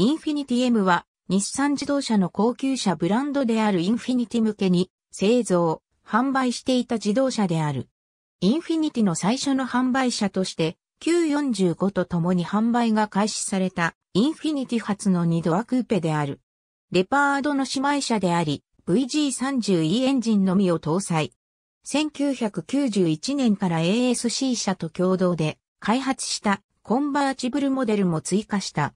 インフィニティ M は日産自動車の高級車ブランドであるインフィニティ向けに製造、販売していた自動車である。インフィニティの最初の販売車として Q45 と共に販売が開始されたインフィニティ初の2ドアクーペである。レパードの姉妹車であり、VG30E エンジンのみを搭載。1991年から ASC 社と共同で開発したコンバーチブルモデルも追加した。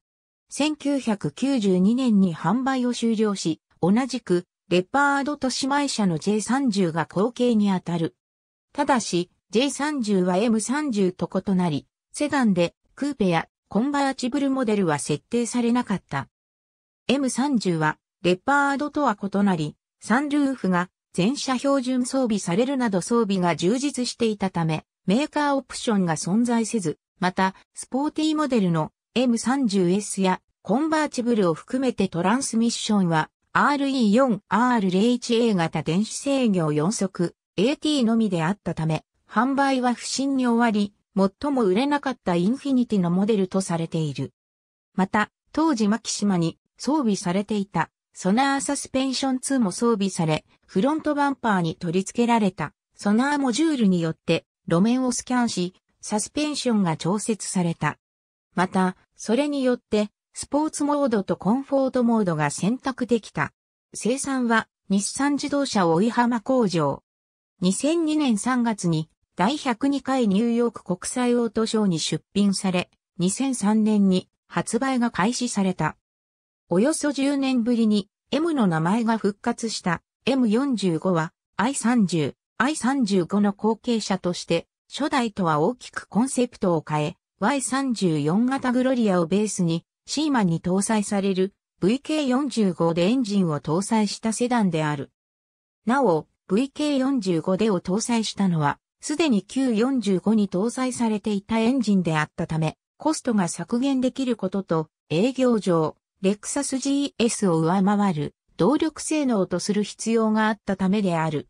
1992年に販売を終了し、同じく、レッパードと姉妹車の J30 が後継にあたる。ただし、J30 は M30 と異なり、セダンで、クーペやコンバーチブルモデルは設定されなかった。M30 は、レッパードとは異なり、サンルーフが全車標準装備されるなど装備が充実していたため、メーカーオプションが存在せず、また、スポーティーモデルの M30S やコンバーチブルを含めてトランスミッションは RE4R01A 型電子制御4速 AT のみであったため、販売は不振に終わり、最も売れなかったインフィニティのモデルとされている。また、当時マキシマに装備されていたソナーサスペンション2も装備され、フロントバンパーに取り付けられたソナーモジュールによって路面をスキャンし、サスペンションが調節された。また、それによって、スポーツモードとコンフォートモードが選択できた。生産は、日産自動車追浜工場。2002年3月に、第102回ニューヨーク国際オートショーに出品され、2003年に発売が開始された。およそ10年ぶりに M の名前が復活した M45 は I30、I35 の後継者として初代とは大きくコンセプトを変え、Y34 型グロリアをベースにシーマに搭載される VK45 でエンジンを搭載したセダンである。なお、VK45 でを搭載したのは、すでに Q45 に搭載されていたエンジンであったため、コストが削減できることと、営業上、レクサス GS を上回る動力性能とする必要があったためである。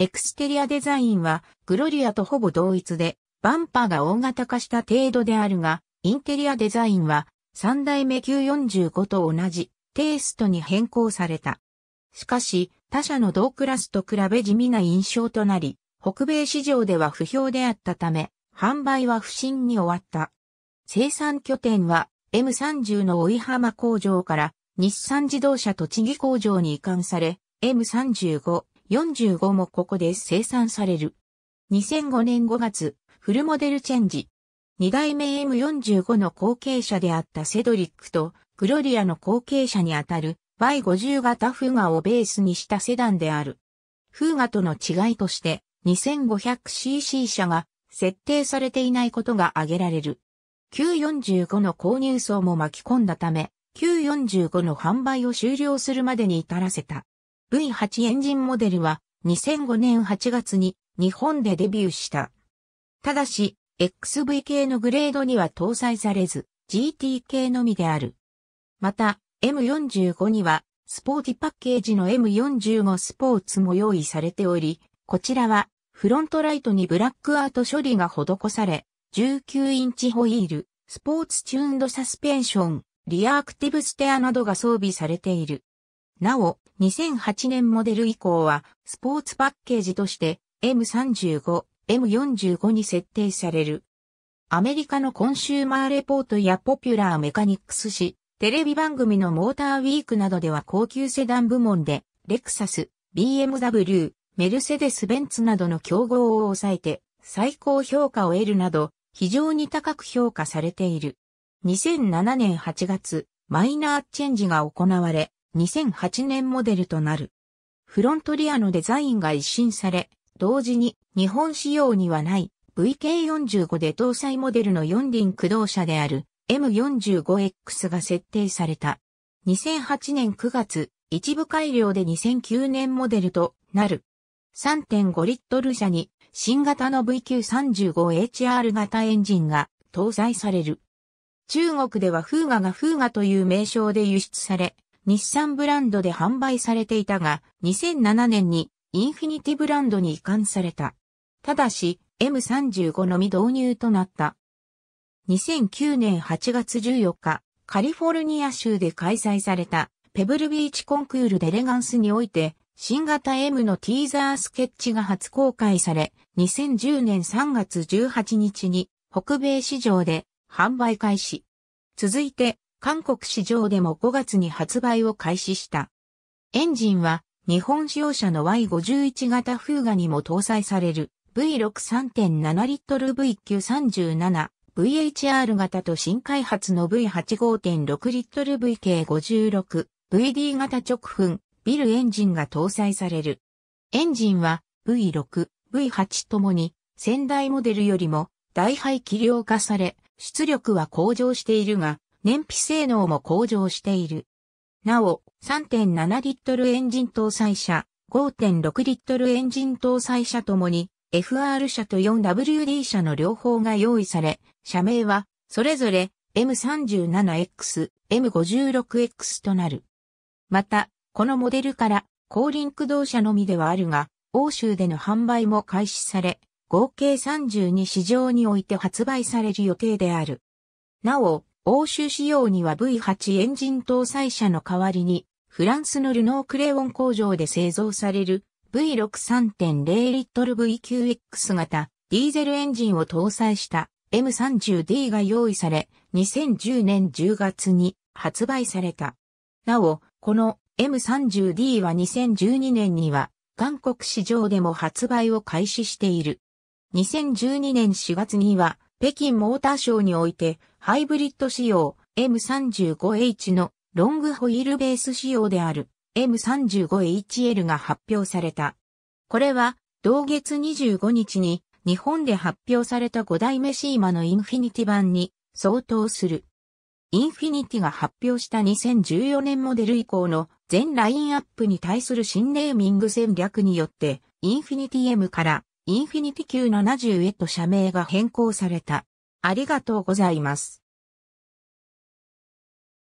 エクステリアデザインはグロリアとほぼ同一で、バンパーが大型化した程度であるが、インテリアデザインは3代目級45と同じテイストに変更された。しかし、他社の同クラスと比べ地味な印象となり、北米市場では不評であったため、販売は不振に終わった。生産拠点は M30 の追浜工場から日産自動車栃木工場に移管され、M35、45もここで生産される。2005年5月、フルモデルチェンジ。二代目 M45 の後継者であったセドリックと、グロリアの後継者にあたる Y50 型フーガをベースにしたセダンである。フーガとの違いとして 2500cc 車が設定されていないことが挙げられる。Q45 の購入層も巻き込んだため、Q45 の販売を終了するまでに至らせた。V8 エンジンモデルは2005年8月に日本でデビューした。ただし、XV 系のグレードには搭載されず、GT 系のみである。また、M45 には、スポーティパッケージの M45 スポーツも用意されており、こちらは、フロントライトにブラックアート処理が施され、19インチホイール、スポーツチューンドサスペンション、リアアクティブステアなどが装備されている。なお、2008年モデル以降は、スポーツパッケージとして、M35、M45 に設定される。アメリカのコンシューマーレポートやポピュラーメカニクス誌、テレビ番組のモーターウィークなどでは高級セダン部門で、レクサス、BMW、メルセデス・ベンツなどの競合を抑えて、最高評価を得るなど、非常に高く評価されている。2007年8月、マイナーチェンジが行われ、2008年モデルとなる。フロントリアのデザインが一新され、同時に日本仕様にはない VK45 で搭載モデルの4輪駆動車である M45X が設定された。2008年9月、一部改良で2009年モデルとなる。3.5リットル車に新型の VQ35HR 型エンジンが搭載される。中国ではフーガがフーガという名称で輸出され、日産ブランドで販売されていたが、2007年にインフィニティブランドに移管された。ただし、M35 のみ導入となった。2009年8月14日、カリフォルニア州で開催されたペブルビーチコンクールデレガンスにおいて、新型 M のティーザースケッチが初公開され、2010年3月18日に北米市場で販売開始。続いて、韓国市場でも5月に発売を開始した。エンジンは日本使用車の Y51 型フーガにも搭載される V63.7 リットル V937 VHR 型と新開発の V85.6 リットル VK56 VD 型直噴ビルエンジンが搭載される。エンジンは V6、V8 ともに先代モデルよりも大排気量化され出力は向上しているが燃費性能も向上している。なお、3.7リットルエンジン搭載車、5.6リットルエンジン搭載車ともに、FR 車と 4WD 車の両方が用意され、車名は、それぞれ M37X、M56X となる。また、このモデルから、後輪駆動車のみではあるが、欧州での販売も開始され、合計32市場において発売される予定である。なお、欧州仕様には V8 エンジン搭載車の代わりに、フランスのルノークレオン工場で製造される V63.0 リットル VQX 型ディーゼルエンジンを搭載した M30D が用意され、2010年10月に発売された。なお、この M30D は2012年には、韓国市場でも発売を開始している。2012年4月には、北京モーターショーにおいて、ハイブリッド仕様 M35H のロングホイールベース仕様である M35HL が発表された。これは、同月25日に日本で発表された5代目シーマのインフィニティ版に相当する。インフィニティが発表した2014年モデル以降の全ラインアップに対する新ネーミング戦略によって、インフィニティ M からインフィニティ Q70 へと社名が変更された。ありがとうございます。